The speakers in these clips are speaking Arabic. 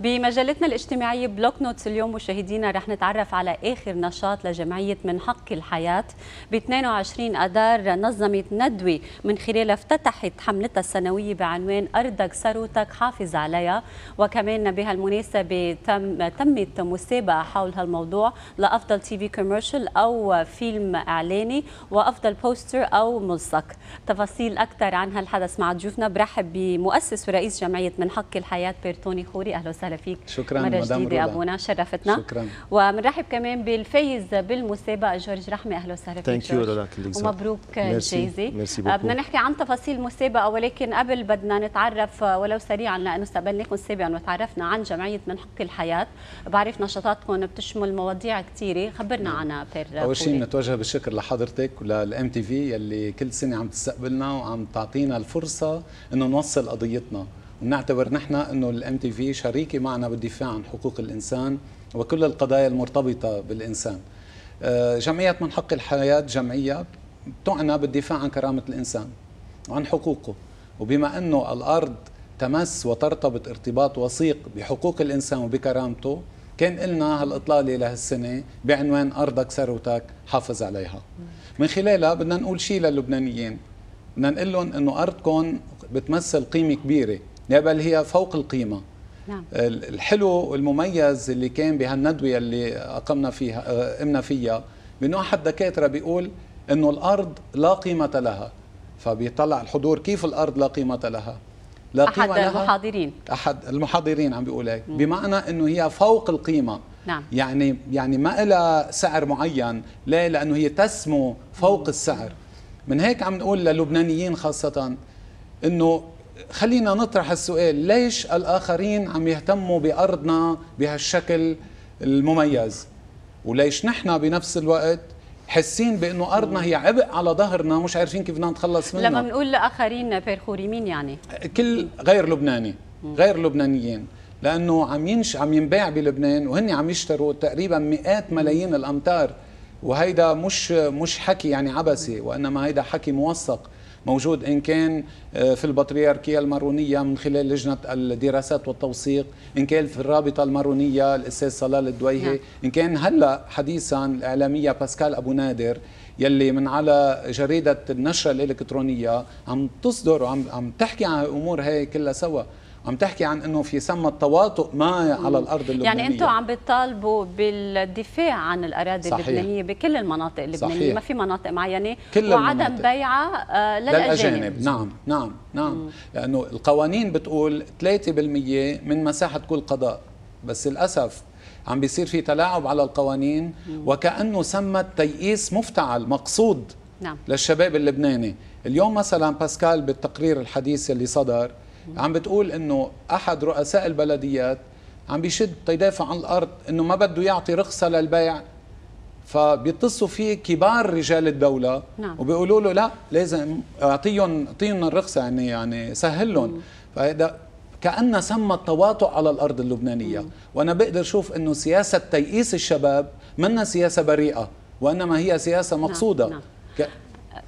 بمجلتنا الاجتماعية بلوك نوتس اليوم مشاهدينا رح نتعرف على آخر نشاط لجمعية من حق الحياة ب 22 أدار نظمت ندوة من خلالها افتتحت حملتها السنوية بعنوان أرضك ثروتك حافظ عليها وكمان بهالمناسبة تم تمت مسابقة حول هالموضوع لأفضل تي في كوميرشال أو فيلم إعلاني وأفضل بوستر أو ملصق تفاصيل أكثر عن هالحدث مع ضيوفنا برحب بمؤسس ورئيس جمعية من حق الحياة بيرتوني خوري أهلا وسهلا وسهلا فيك شكرا مرة جديدة أبونا شرفتنا شكرا ومنرحب كمان بالفايز بالمسابقة جورج رحمة أهلا وسهلا فيك جورج ومبروك الجائزة آه، بدنا نحكي عن تفاصيل المسابقة ولكن قبل بدنا نتعرف آه، ولو سريعا لأنه استقبلناكم سابقا وتعرفنا عن جمعية من حق الحياة بعرف نشاطاتكم بتشمل مواضيع كثيرة خبرنا نعم. عنها بير أول شيء بنتوجه بالشكر لحضرتك وللام تي في يلي كل سنة عم تستقبلنا وعم تعطينا الفرصة إنه نوصل قضيتنا ونعتبر نحن انه الام تي في شريكه معنا بالدفاع عن حقوق الانسان وكل القضايا المرتبطه بالانسان. آه، جمعيه من حق الحياه جمعيه تعنى بالدفاع عن كرامه الانسان وعن حقوقه وبما انه الارض تمس وترتبط ارتباط وثيق بحقوق الانسان وبكرامته كان لنا هالاطلاله لهالسنه بعنوان ارضك ثروتك حافظ عليها من خلالها بدنا نقول شيء للبنانيين بدنا نقول لهم انه ارضكم بتمثل قيمه كبيره بل هي فوق القيمة نعم. الحلو والمميز اللي كان بهالندوية اللي أقمنا فيها قمنا آه، فيها بأنه أحد دكاترة بيقول أنه الأرض لا قيمة لها فبيطلع الحضور كيف الأرض لا قيمة لها لا قيمة أحد لها المحاضرين أحد المحاضرين عم بيقول هيك بمعنى أنه هي فوق القيمة نعم. يعني يعني ما لها سعر معين ليه لأنه هي تسمو فوق مم. السعر من هيك عم نقول للبنانيين خاصة أنه خلينا نطرح السؤال ليش الآخرين عم يهتموا بأرضنا بهالشكل المميز وليش نحن بنفس الوقت حاسين بانه ارضنا هي عبء على ظهرنا مش عارفين كيف بدنا نتخلص منها لما بنقول لاخرين فرخوري مين يعني كل غير لبناني غير لبنانيين لانه عم ينش عم ينباع بلبنان وهن عم يشتروا تقريبا مئات ملايين الامتار وهيدا مش مش حكي يعني عبثي وانما هيدا حكي موثق موجود إن كان آه، في البطريركية المارونية من خلال لجنة الدراسات والتوثيق إن كان في الرابطة المارونية الأستاذ صلال الدويهي نعم. إن كان هلأ حديثا الإعلامية باسكال أبو نادر يلي من على جريدة النشرة الإلكترونية عم تصدر وعم عم تحكي عن الأمور هي كلها سوا عم تحكي عن انه في سمى التواطؤ ما على الارض يعني اللبنانيه يعني انتم عم بتطالبوا بالدفاع عن الاراضي صحيح. اللبنانيه بكل المناطق اللبنانيه صحيح. ما في مناطق معينه كل وعدم بيعها آه، للاجانب للأجانب. نعم نعم نعم مم. لانه القوانين بتقول 3% من مساحه كل قضاء بس للاسف عم بيصير في تلاعب على القوانين مم. وكانه سمى تيئيس مفتعل مقصود نعم. للشباب اللبناني اليوم مثلا باسكال بالتقرير الحديث اللي صدر عم بتقول انه احد رؤساء البلديات عم بيشد تيدافع عن الارض انه ما بده يعطي رخصه للبيع فبيتصلوا فيه كبار رجال الدوله نعم. وبيقولوا له لا لازم اعطيهم اعطيهم الرخصه يعني يعني سهل لهم فهذا كأن سمى التواطؤ على الأرض اللبنانية مم. وأنا بقدر أشوف أنه سياسة تيئيس الشباب منها سياسة بريئة وإنما هي سياسة نعم، مقصودة نعم. نعم.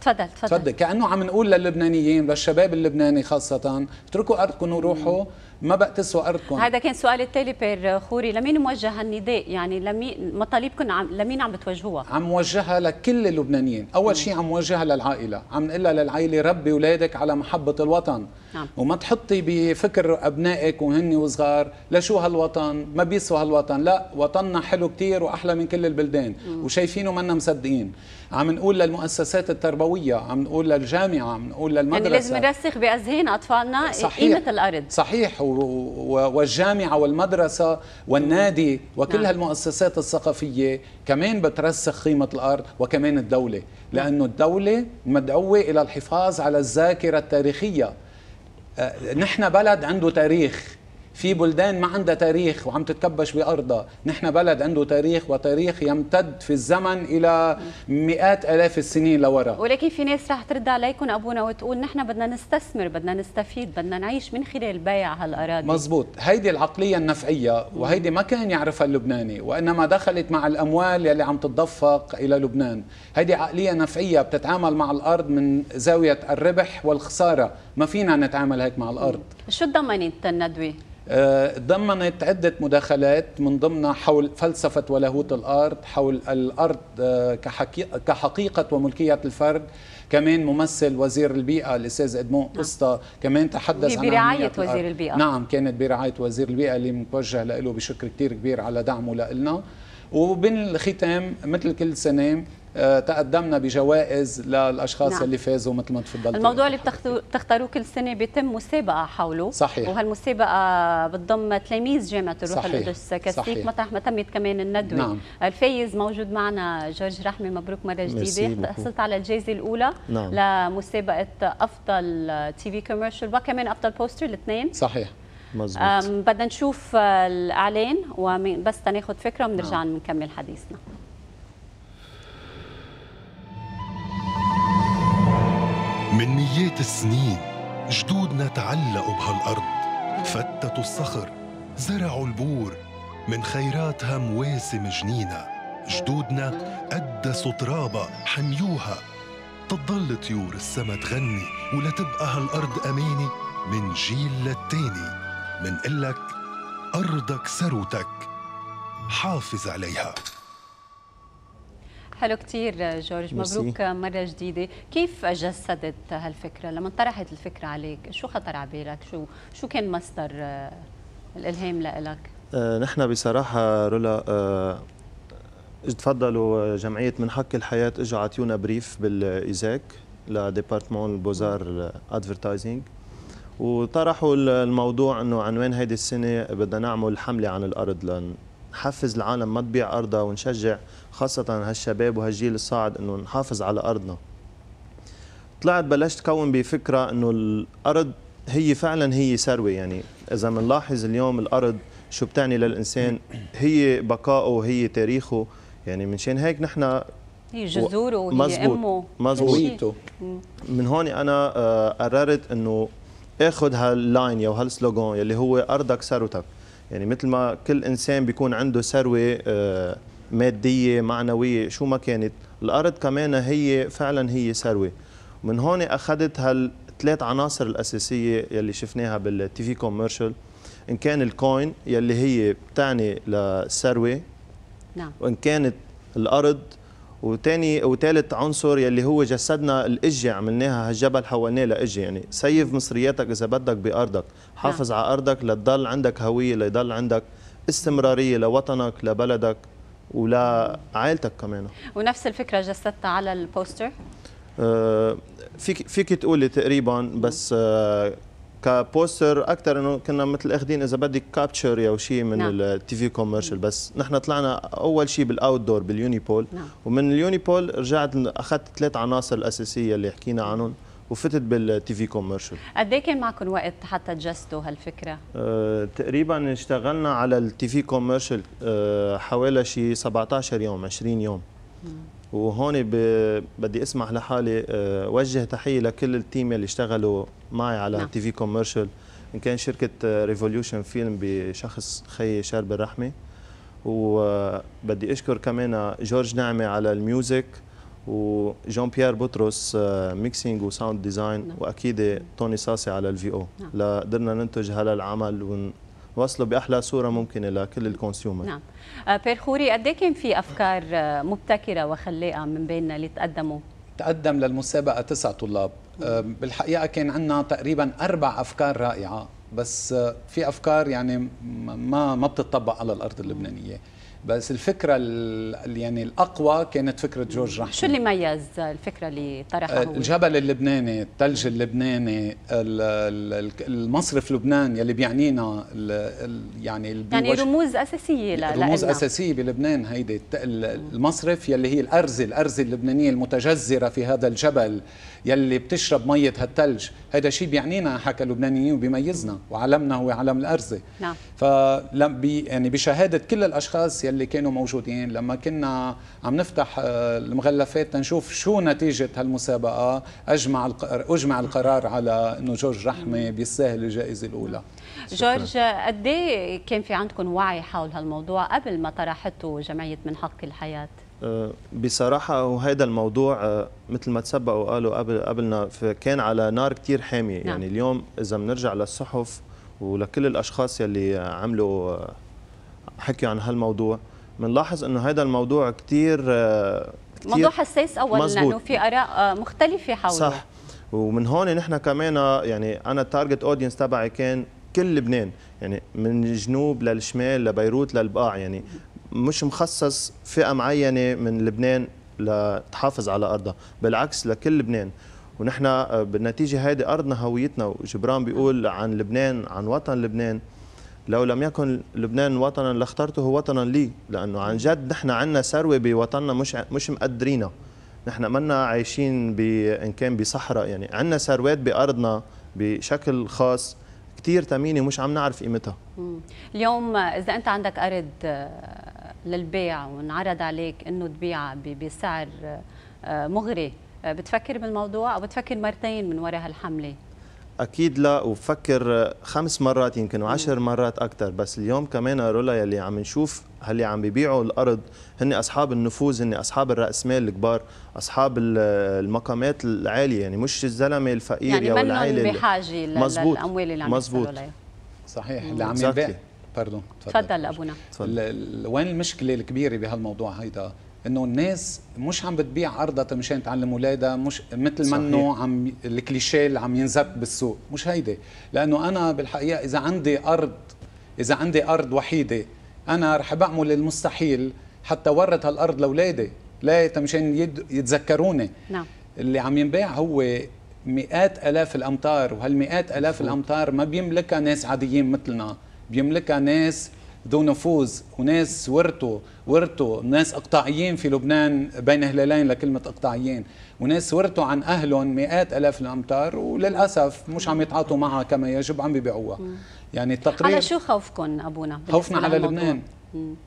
تفضل تفضل تفضل كانه عم نقول للبنانيين للشباب اللبناني خاصه اتركوا ارضكم وروحوا ما بقى تسوى ارضكم هذا كان سؤال التالي بير خوري لمين موجه النداء يعني لمين مطالبكم عم لمين عم بتوجهوها عم وجهها لكل اللبنانيين اول شيء عم وجهها للعائله عم نقول للعائله ربي اولادك على محبه الوطن نعم. وما تحطي بفكر ابنائك وهن وصغار لشو هالوطن ما بيسوى هالوطن لا وطننا حلو كتير واحلى من كل البلدان مم. وشايفينه منا مصدقين عم نقول للمؤسسات التربويه عم نقول للجامعه عم نقول للمدرسه يعني لازم نرسخ باذهان اطفالنا قيمه الارض صحيح و... و... والجامعه والمدرسه والنادي وكل نعم. هالمؤسسات الثقافيه كمان بترسخ قيمه الارض وكمان الدوله لانه الدوله مدعوه الى الحفاظ على الذاكره التاريخيه آه، نحن بلد عنده تاريخ في بلدان ما عندها تاريخ وعم تتكبش بأرضها نحن بلد عنده تاريخ وتاريخ يمتد في الزمن إلى مئات ألاف السنين لورا ولكن في ناس رح ترد عليكم أبونا وتقول نحن بدنا نستثمر بدنا نستفيد بدنا نعيش من خلال بيع هالأراضي مزبوط هيدي العقلية النفعية وهيدي ما كان يعرفها اللبناني وإنما دخلت مع الأموال يلي عم تتدفق إلى لبنان هيدي عقلية نفعية بتتعامل مع الأرض من زاوية الربح والخسارة ما فينا نتعامل هيك مع الأرض شو الضمانات الندوي؟ آه، ضمنت عدة مداخلات من ضمنها حول فلسفة ولاهوت الأرض حول الأرض آه، كحقيقة وملكية الفرد كمان ممثل وزير البيئة الأستاذ إدمون نعم. قسطة كمان تحدث عن برعاية وزير الأرض. البيئة نعم كانت برعاية وزير البيئة اللي متوجه له بشكر كتير كبير على دعمه لنا وبالختام مثل كل سنة آه، تقدمنا بجوائز للاشخاص نعم. اللي فازوا مثل ما تفضلت الموضوع اللي بتختاروه كل سنه بيتم مسابقه حوله صحيح وهالمسابقه بتضم تلاميذ جامعه الروح صحيح. القدس كاستيك مطرح ما تمت كمان الندوه نعم. الفايز موجود معنا جورج رحمه مبروك مره جديده حصلت على الجائزه الاولى نعم. لمسابقه افضل تي في كوميرشال وكمان افضل بوستر الاثنين صحيح مزبوط. بدنا نشوف الاعلان وبس تناخذ فكره بنرجع نعم. نكمل حديثنا من ميات السنين جدودنا تعلقوا بهالأرض فتتوا الصخر زرعوا البور من خيراتها مواسم جنينة جدودنا قدسوا ترابة حميوها تضل طيور السما تغني ولتبقى هالأرض أمانة من جيل للتاني منقلك أرضك ثروتك حافظ عليها حلو كثير جورج مبروك مرة جديدة كيف جسدت هالفكرة لما طرحت الفكرة عليك شو خطر على بالك شو شو كان مصدر آه، الإلهام لك آه نحن بصراحة رولا آه تفضلوا آه، جمعية من حق الحياة اجوا عطيونا بريف بالإيزاك لديبارتمون البوزار ادفرتايزنج آه، وطرحوا الموضوع انه عنوان هيدي السنة بدنا نعمل حملة عن الأرض لن نحفز العالم ما تبيع ارضها ونشجع خاصه هالشباب وهالجيل الصاعد انه نحافظ على ارضنا طلعت بلشت كون بفكره انه الارض هي فعلا هي ثروه يعني اذا بنلاحظ اليوم الارض شو بتعني للانسان هي بقائه هي تاريخه يعني منشان هيك نحن هي جذوره وهي مزبوط. امه مزبوط من هون انا آه، قررت انه اخذ هاللاين او هالسلوغان يلي هو ارضك ثروتك يعني مثل ما كل انسان بيكون عنده ثروه آه، ماديه معنويه شو ما كانت الارض كمان هي فعلا هي ثروه من هون اخذت هالثلاث عناصر الاساسيه يلي شفناها بالتي في كوميرشال ان كان الكوين يلي هي بتعني للثروه نعم وان كانت الارض وتاني وثالث عنصر يلي هو جسدنا الاجه عملناها هالجبل حولناه لاجه يعني سيف مصرياتك اذا بدك بارضك حافظ نعم. على ارضك لتضل عندك هويه ليضل عندك استمراريه لوطنك لبلدك ولعائلتك كمان ونفس الفكره جسدتها على البوستر آه فيك فيك تقولي تقريبا بس آه كبوستر اكثر انه كنا مثل اخذين اذا بدك كابتشر او شيء من نعم. التي في كوميرشال بس نحن طلعنا اول شيء بالاوت دور باليونيبول نعم. ومن اليونيبول رجعت اخذت ثلاث عناصر الاساسيه اللي حكينا عنهم وفتت بالتي في كوميرشال قد ايه كان معكم وقت حتى تجستوا هالفكره؟ أه تقريبا اشتغلنا على التي في كوميرشال أه حوالي شي 17 يوم 20 يوم وهون ب... بدي اسمح لحالي آه، وجه تحيه لكل التيم اللي اشتغلوا معي على نعم. تي في كوميرشال ان كان شركه ريفوليوشن آه، فيلم بشخص خي شارب الرحمه وبدي آه، اشكر كمان جورج نعمه على الميوزك وجون بيير بطرس ميكسينج وساوند ديزاين واكيد توني ساسي على الفي او نعم. لقدرنا ننتج هذا العمل ون... وصلوا باحلى صوره ممكنه لكل الكونسيومر نعم آه، بير خوري قد إيه كان في افكار آه، مبتكره وخلاقه من بيننا اللي تقدموا تقدم للمسابقه تسع طلاب آه، بالحقيقه كان عندنا تقريبا اربع افكار رائعه بس في افكار يعني ما ما بتطبق على الارض اللبنانيه بس الفكره يعني الاقوى كانت فكره جورج رحمه شو اللي ميز الفكره اللي طرحها هو؟ آه، الجبل اللبناني الثلج اللبناني المصرف لبنان يلي بيعنينا يعني يعني رموز اساسيه لأ رموز لألنا. اساسيه بلبنان هيدي المصرف يلي هي الارزه الارزه اللبنانيه المتجذره في هذا الجبل يلي بتشرب ميه هالثلج هذا شيء بيعنينا حكى اللبنانيين وبيميزنا وعلمنا هو علم الارزه نعم بي يعني بشهاده كل الاشخاص يلي كانوا موجودين لما كنا عم نفتح آه، المغلفات تنشوف شو نتيجه هالمسابقه اجمع اجمع القرار على انه جورج رحمه بيستاهل الجائزه الاولى جورج قد إيه كان في عندكم وعي حول هالموضوع قبل ما طرحته جمعيه من حق الحياه آه، بصراحة وهذا الموضوع آه، مثل ما تسبق وقالوا قبل قبلنا كان على نار كتير حامية نعم. يعني اليوم إذا بنرجع للصحف ولكل الأشخاص يلي عملوا آه، حكيوا عن هالموضوع بنلاحظ إنه هذا الموضوع كتير, كتير موضوع حساس أولا لأنه في آراء مختلفة حوله صح ومن هون نحن كمان يعني أنا التارجت أودينس تبعي كان كل لبنان يعني من الجنوب للشمال لبيروت للبقاع يعني مش مخصص فئه معينه من لبنان لتحافظ على ارضها بالعكس لكل لبنان ونحن آه، بالنتيجه هذه ارضنا هويتنا وجبران بيقول عن لبنان عن وطن لبنان لو لم يكن لبنان وطنا لاخترته وطنا لي لانه عن جد نحن عندنا ثروه بوطننا مش مش مقدرينها نحن منا عايشين ب ان كان بصحراء يعني عندنا ثروات بارضنا بشكل خاص كثير ثمينه مش عم نعرف قيمتها اليوم اذا انت عندك ارض آه، للبيع وانعرض عليك انه تبيعها بسعر آه، مغري آه، بتفكر بالموضوع او بتفكر مرتين من وراء هالحمله اكيد لا وبفكر آه، خمس مرات يمكن وعشر مرات اكثر بس اليوم كمان رولا يلي عم نشوف هاللي عم بيبيعوا الارض هن اصحاب النفوذ هن اصحاب مال الكبار اصحاب المقامات العاليه يعني مش الزلمه الفقير يعني او العائله بحاجه للاموال اللي عم مزبوط صحيح اللي عم يبيع باردون تفضل ابونا تفضل نعم. وين المشكله الكبيره بهالموضوع هيدا انه الناس مش عم بتبيع عرضها مشان تعلم اولادها مش مثل ما انه عم الكليشيه اللي عم ينزت بالسوق مش هيدي لانه انا بالحقيقه اذا عندي ارض اذا عندي ارض وحيده انا رح بعمل المستحيل حتى ورط هالارض لاولادي لا مشان يتذكروني نعم اللي عم ينباع هو مئات الاف الامتار وهالمئات الاف الامتار ما بيملكها ناس عاديين مثلنا بيملكها ناس ذو نفوذ وناس ورثوا ورثوا ناس اقطاعيين في لبنان بين هلالين لكلمه اقطاعيين وناس ورثوا عن اهلهم مئات الاف الامتار وللاسف مش عم يتعاطوا معها كما يجب عم بيبيعوها يعني التقرير على شو خوفكم ابونا خوفنا على لبنان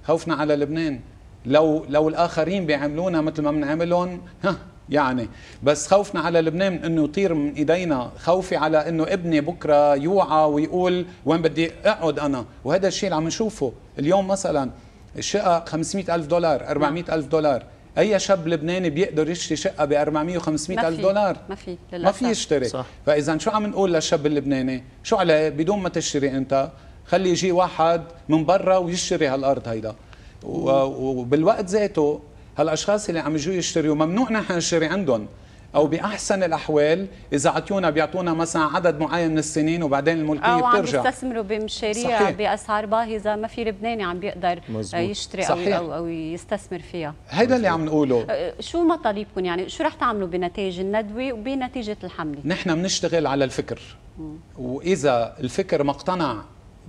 خوفنا على لبنان لو لو الاخرين بيعملونا مثل ما بنعملهم ها يعني بس خوفنا على لبنان من انه يطير من ايدينا خوفي على انه ابني بكره يوعى ويقول وين بدي اقعد انا وهذا الشيء اللي عم نشوفه اليوم مثلا الشقه 500 الف دولار 400 نعم. الف دولار اي شاب لبناني بيقدر يشتري شقه ب 400 و500 الف دولار ما في للأسف. ما في يشتري صح. فاذا شو عم نقول للشاب اللبناني شو عليه بدون ما تشتري انت خلي يجي واحد من برا ويشتري هالارض هيدا وبالوقت ذاته هالاشخاص اللي عم يجوا يشتروا ممنوع نحن نشتري عندهم او باحسن الاحوال اذا عطيونا بيعطونا مثلا عدد معين من السنين وبعدين الملكيه أو بترجع او عم يستثمروا بمشاريع باسعار باهظه ما في لبناني عم بيقدر مزبوط. يشتري صحيح. أو, او يستثمر فيها هيدا اللي عم نقوله أه، شو مطالبكم يعني شو رح تعملوا بنتائج الندوه وبنتيجه الحمله نحن بنشتغل على الفكر م. واذا الفكر ما اقتنع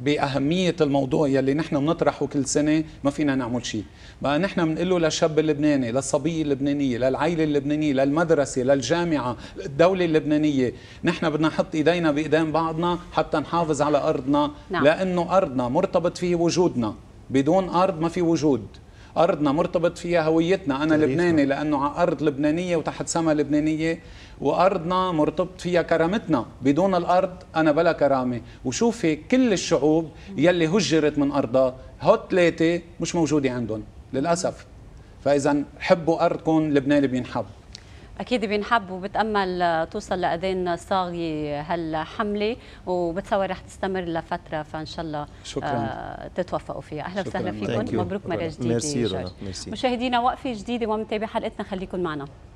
باهميه الموضوع يلي نحن بنطرحه كل سنه ما فينا نعمل شيء بقى نحن بنقول له للشاب اللبناني للصبيه اللبنانيه للعائله اللبنانيه للمدرسه للجامعه للدوله اللبنانيه نحن بدنا نحط ايدينا بايدين بعضنا حتى نحافظ على ارضنا نعم. لانه ارضنا مرتبط فيه وجودنا بدون ارض ما في وجود ارضنا مرتبط فيها هويتنا انا لبناني لانه على ارض لبنانيه وتحت سما لبنانيه وارضنا مرتبط فيها كرامتنا بدون الارض انا بلا كرامه وشوفي كل الشعوب يلي هجرت من ارضها هوت ثلاثه مش موجوده عندهم للاسف فاذا حبوا ارضكم لبنان بينحب اكيد بينحب وبتامل توصل لأذين صاغي هالحمله وبتصور رح تستمر لفتره فان شاء الله شكرا آه، تتوفقوا فيها اهلا وسهلا فيكم مبروك مره جديده ميرسي مشاهدينا وقفه جديده ومتابعه حلقتنا خليكم معنا